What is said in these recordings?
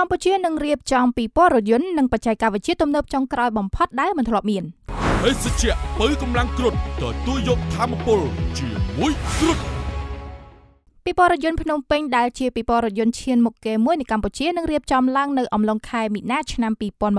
កម្ពុជានឹងរៀបចំពីព័ត៌យន្តនិងបច្ចេកវិទ្យាទំនើបចុងក្រោយបំផុតដែលមិនធ្លាប់មានភេសជ្ជៈបើកម្លាំងគ្រុតទទួលយកធម្មពលជាមួយគ្រុតពិព័រយន្តភ្នំពេញដែលជាពិព័រយន្តឈានមុខគេមួយនៅកម្ពុជានឹងរៀបចំឡើងនៅអំឡុងខែមីនាឆ្នាំ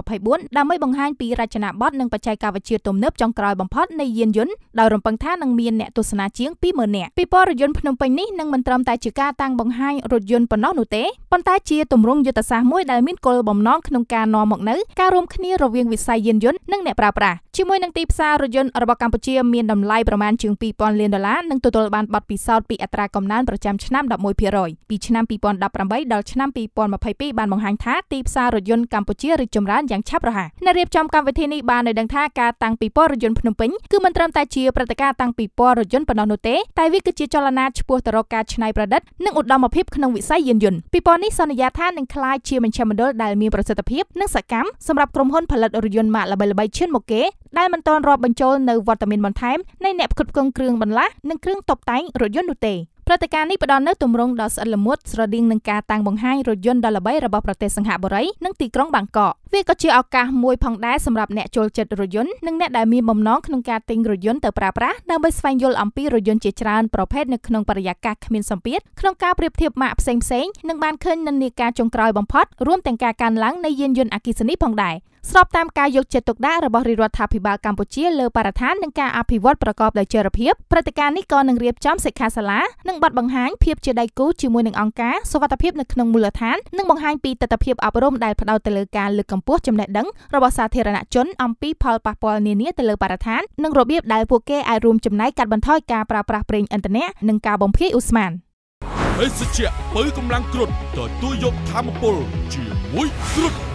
2024ដើម្បីបង្ហាញពីរចនាបថនិងបច្ចេកវិទ្យាទំនើបចុងក្រោយបំផុតនៃយានយន្តដោយរំពឹងថានឹងមានអ្នកទស្សនាជាង20,000នាក់ពិព័រយន្តភ្នំពេញនេះនឹងមិនត្រឹមតែជាការតាំងបង្ហាញរថយន្តប៉ុណ្ណោះនោះទេប៉ុន្តែជាទម្រង់យុទ្ធសាស្ត្រមួយដែលមានគោលបំណងក្នុងការនាំមកនៅការរួមគ្នារវាងវិស័យយានយន្តនិងអ្នកប្រើប្រាស់ជាមួយនឹងទីផ្សាររថយន្តរបស់កម្ពុជាមានតម្លៃប្រមាណជាង2000លានដុល្លារនិងទទួលបានបទពិសោធន៍ពីអត្រាកំណើនប្រចាំឆ្នាំ11%ពីឆ្នាំ2018ដល់ឆ្នាំ2022បានបង្ហាញថាទីផ្សាររថយន្តកម្ពុជារីកចម្រើនយ៉ាងឆាប់រហ័សអ្នករៀបចំកម្មវិធីនេះបានឲ្យដឹងថាការតាំងពិព័រណ៍រថយន្តភ្នំពេញគឺមិនត្រឹមតែជាព្រឹត្តិការណ៍តាំងពិព័រណ៍រថយន្តប៉ុណ្ណោះនោះទេតែវាគឺជាចលនាឆ្ពោះទៅរកការច្នៃប្រឌិតនិងឧត្តមភាពក្នុងវិស័យយានយន្តពិព័រណ៍នេះសន្យាថានឹងក្លាយជាមជ្ឈមណ្ឌលដែលមានប្រសិទ្ធភាពនិងសកម្មសម្រាប់ក្រុមហ៊ុនផលិតរថយន្តម៉ាកល្បីៗឈានមុខគេដែលមិនទាន់រាប់បញ្ចូលនៅវត្តមានបន្ថែមនៃអ្នកផ្គត់ផ្គង់គ្រឿងបន្លាស់និងគ្រឿងតុបតែងរថយន្តនោះទេព្រឹត្តិការណ៍នេះផ្ដល់នូវទម្រង់ដ៏ស្អិតល្មួតស្រដៀងនឹងការតាំងបង្ហាញរថយន្តដ៏ល្បីរបស់ប្រទេសសិង្ហបុរីនិងទីក្រុងបាងកកវាក៏ជាឱកាសមួយផងដែរសម្រាប់អ្នកចូលចិត្តរថយន្តនិងអ្នកដែលមានបំណងក្នុងការទិញរថយន្តទៅប្រើប្រាស់ដើម្បីស្វែងយល់អំពីរថយន្តជាច្រើនប្រភេទនៅក្នុងបរិយាកាសគ្មានសម្ពាធក្នុងការប្រៀបធៀបម៉ាកផ្សេងៗនិងបានឃើញនិន្នាការចុងក្រោយបំផុតរួមទាំងការកើនឡើងនៃយានយន្តអគ្គិសនីផងដែរស្របតាមការយកចិត្តទុកដាក់របស់រាជរដ្ឋាភិបាលកម្ពុជាលើបរិស្ថាននិងការអភិវឌ្ឍប្រកបដោយចីរភាពព្រឹត្តិការណ៍នេះក៏នឹងរៀបចំសិក្ខាសាលានិងបတ်បង្ហាញភាពជាដៃគូជាមួយនឹងអង្គការសុវត្ថិភាពនៅក្នុងមូលដ្ឋាននិងបង្ហាញពីទស្សនវិជ្ជាអប់រំដែលផ្ដោតទៅលើការលើកកម្ពស់ចំណេះដឹងរបស់សាធារណជនអំពីផលប៉ះពាល់នានាទៅលើបរិស្ថាននិងរបៀបដែលពួកគេអាចរួមចំណែកកាត់បន្ថយការប្រើប្រាស់ប្រេងឥន្ធនៈនិងការបំភាយឧស្ម័នភេសជ្ជៈបើកម្លាំងគ្រុតទទួលយកធម្មពលជាមួយគ្រុត